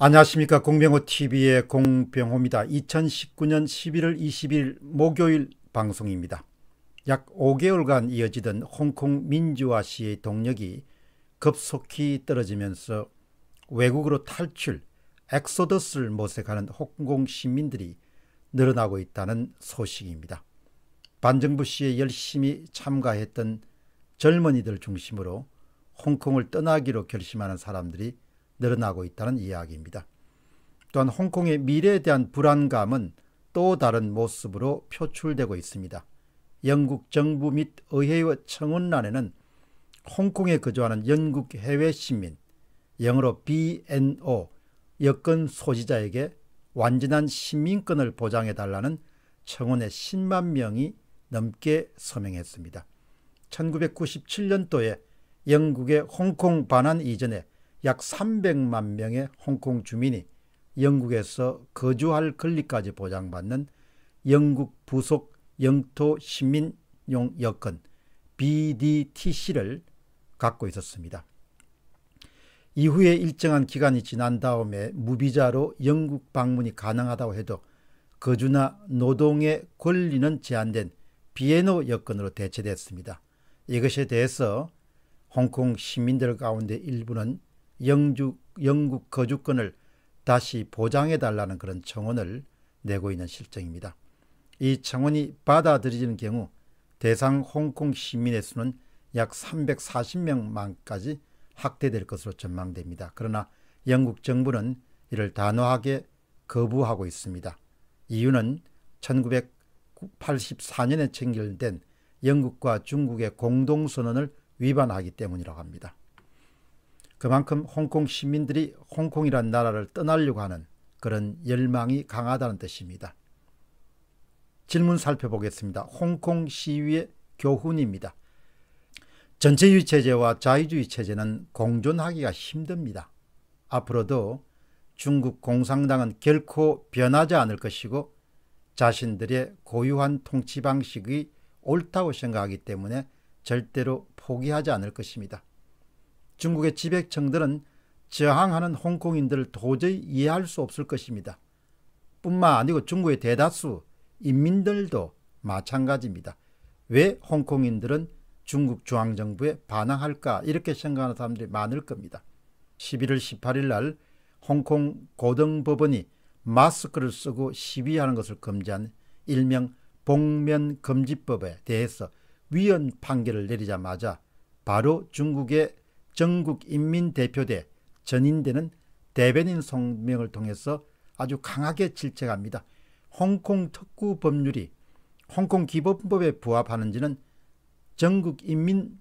안녕하십니까 공병호TV의 공병호입니다. 2019년 11월 20일 목요일 방송입니다. 약 5개월간 이어지던 홍콩 민주화 시의 동력이 급속히 떨어지면서 외국으로 탈출, 엑소더스를 모색하는 홍콩 시민들이 늘어나고 있다는 소식입니다. 반정부 시에 열심히 참가했던 젊은이들 중심으로 홍콩을 떠나기로 결심하는 사람들이 늘어나고 있다는 이야기입니다. 또한 홍콩의 미래에 대한 불안감은 또 다른 모습으로 표출되고 있습니다. 영국 정부 및 의회의 청원란에는 홍콩에 거주하는 영국 해외 시민, 영어로 BNO, 여권 소지자에게 완전한 시민권을 보장해달라는 청원의 10만 명이 넘게 서명했습니다. 1997년도에 영국의 홍콩 반환 이전에 약 300만 명의 홍콩 주민이 영국에서 거주할 권리까지 보장받는 영국 부속 영토 시민용 여권 BDTC를 갖고 있었습니다. 이후에 일정한 기간이 지난 다음에 무비자로 영국 방문이 가능하다고 해도 거주나 노동의 권리는 제한된 비에노 여건으로 대체됐습니다. 이것에 대해서 홍콩 시민들 가운데 일부는 영주, 영국 거주권을 다시 보장해 달라는 그런 청원을 내고 있는 실정입니다. 이 청원이 받아들여지는 경우 대상 홍콩 시민의 수는 약 340명만까지 확대될 것으로 전망됩니다. 그러나 영국 정부는 이를 단호하게 거부하고 있습니다. 이유는 1984년에 체결된 영국과 중국의 공동선언을 위반하기 때문이라고 합니다. 그만큼 홍콩 시민들이 홍콩이란 나라를 떠나려고 하는 그런 열망이 강하다는 뜻입니다. 질문 살펴보겠습니다. 홍콩 시위의 교훈입니다. 전체주의 체제와 자유주의 체제는 공존하기가 힘듭니다. 앞으로도 중국 공산당은 결코 변하지 않을 것이고 자신들의 고유한 통치 방식이 옳다고 생각하기 때문에 절대로 포기하지 않을 것입니다. 중국의 지배층들은 저항하는 홍콩인들을 도저히 이해할 수 없을 것입니다. 뿐만 아니고 중국의 대다수 인민들도 마찬가지입니다. 왜 홍콩인들은 중국 중앙정부에 반항할까 이렇게 생각하는 사람들이 많을 겁니다. 11월 18일 날 홍콩 고등법원이 마스크를 쓰고 시위하는 것을 금지한 일명 복면금지법에 대해서 위헌 판결을 내리자마자 바로 중국의 전국인민대표대 전인대는 대변인 성명을 통해서 아주 강하게 질책합니다. 홍콩 특구 법률이 홍콩 기본법에 부합하는지는 전국인민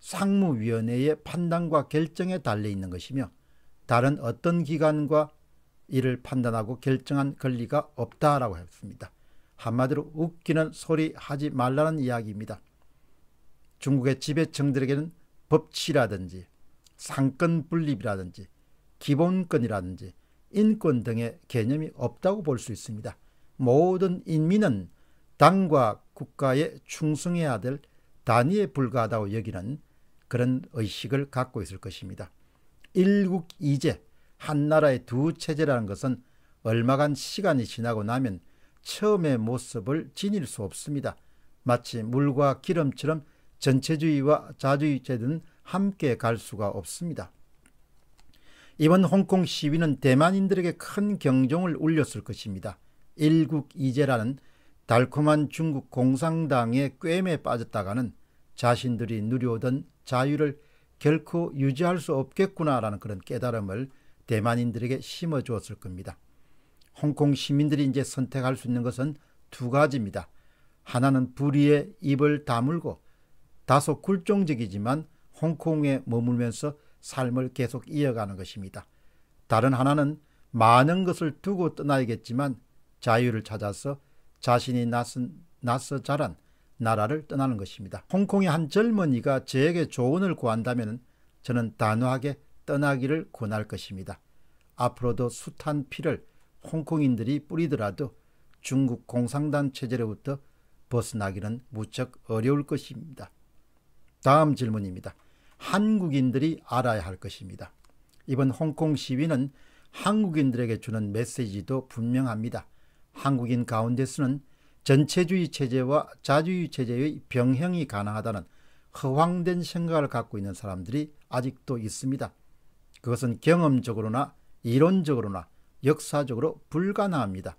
상무위원회의 판단과 결정에 달려 있는 것이며 다른 어떤 기관과 이를 판단하고 결정한 권리가 없다라고 했습니다. 한마디로 웃기는 소리 하지 말라는 이야기입니다. 중국의 지배층들에게는 법치라든지 상권 분립이라든지 기본권이라든지 인권 등의 개념이 없다고 볼 수 있습니다. 모든 인민은 당과 국가에 충성해야 될 단위에 불과하다고 여기는 그런 의식을 갖고 있을 것입니다. 일국이제 한 나라의 두 체제라는 것은 얼마간 시간이 지나고 나면 처음의 모습을 지닐 수 없습니다. 마치 물과 기름처럼 전체주의와 자주이체든 함께 갈 수가 없습니다. 이번 홍콩 시위는 대만인들에게 큰 경종을 울렸을 것입니다. 일국이제라는 달콤한 중국 공산당의 꿰매 빠졌다가는 자신들이 누려오던 자유를 결코 유지할 수 없겠구나라는 그런 깨달음을 대만인들에게 심어 주었을 겁니다. 홍콩 시민들이 이제 선택할 수 있는 것은 두 가지입니다. 하나는 불의의 입을 다물고 다소 굴종적이지만 홍콩에 머물면서 삶을 계속 이어가는 것입니다. 다른 하나는 많은 것을 두고 떠나야겠지만 자유를 찾아서 자신이 낯선, 낯서 자란 나라를 떠나는 것입니다. 홍콩의 한 젊은이가 저에게 조언을 구한다면 저는 단호하게 떠나기를 권할 것입니다. 앞으로도 숱한 피를 홍콩인들이 뿌리더라도 중국 공산당 체제로부터 벗어나기는 무척 어려울 것입니다. 다음 질문입니다. 한국인들이 알아야 할 것입니다. 이번 홍콩 시위는 한국인들에게 주는 메시지도 분명합니다. 한국인 가운데서는 전체주의 체제와 자주의 체제의 병행이 가능하다는 허황된 생각을 갖고 있는 사람들이 아직도 있습니다. 그것은 경험적으로나 이론적으로나 역사적으로 불가능합니다.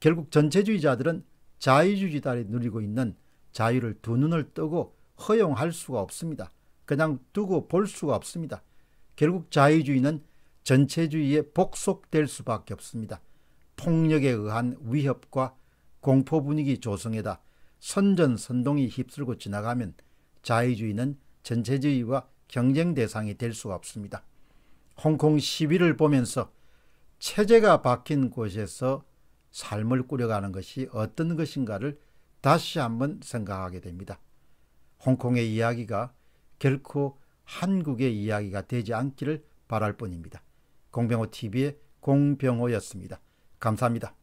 결국 전체주의자들은 자유주의자들이 누리고 있는 자유를 두 눈을 뜨고 허용할 수가 없습니다. 그냥 두고 볼 수가 없습니다. 결국 자유주의는 전체주의에 복속될 수밖에 없습니다. 폭력에 의한 위협과 공포 분위기 조성에다 선전선동이 휩쓸고 지나가면 자유주의는 전체주의와 경쟁 대상이 될 수가 없습니다. 홍콩 시위를 보면서 체제가 바뀐 곳에서 삶을 꾸려가는 것이 어떤 것인가를 다시 한번 생각하게 됩니다. 홍콩의 이야기가 결코 한국의 이야기가 되지 않기를 바랄 뿐입니다. 공병호 TV의 공병호였습니다. 감사합니다.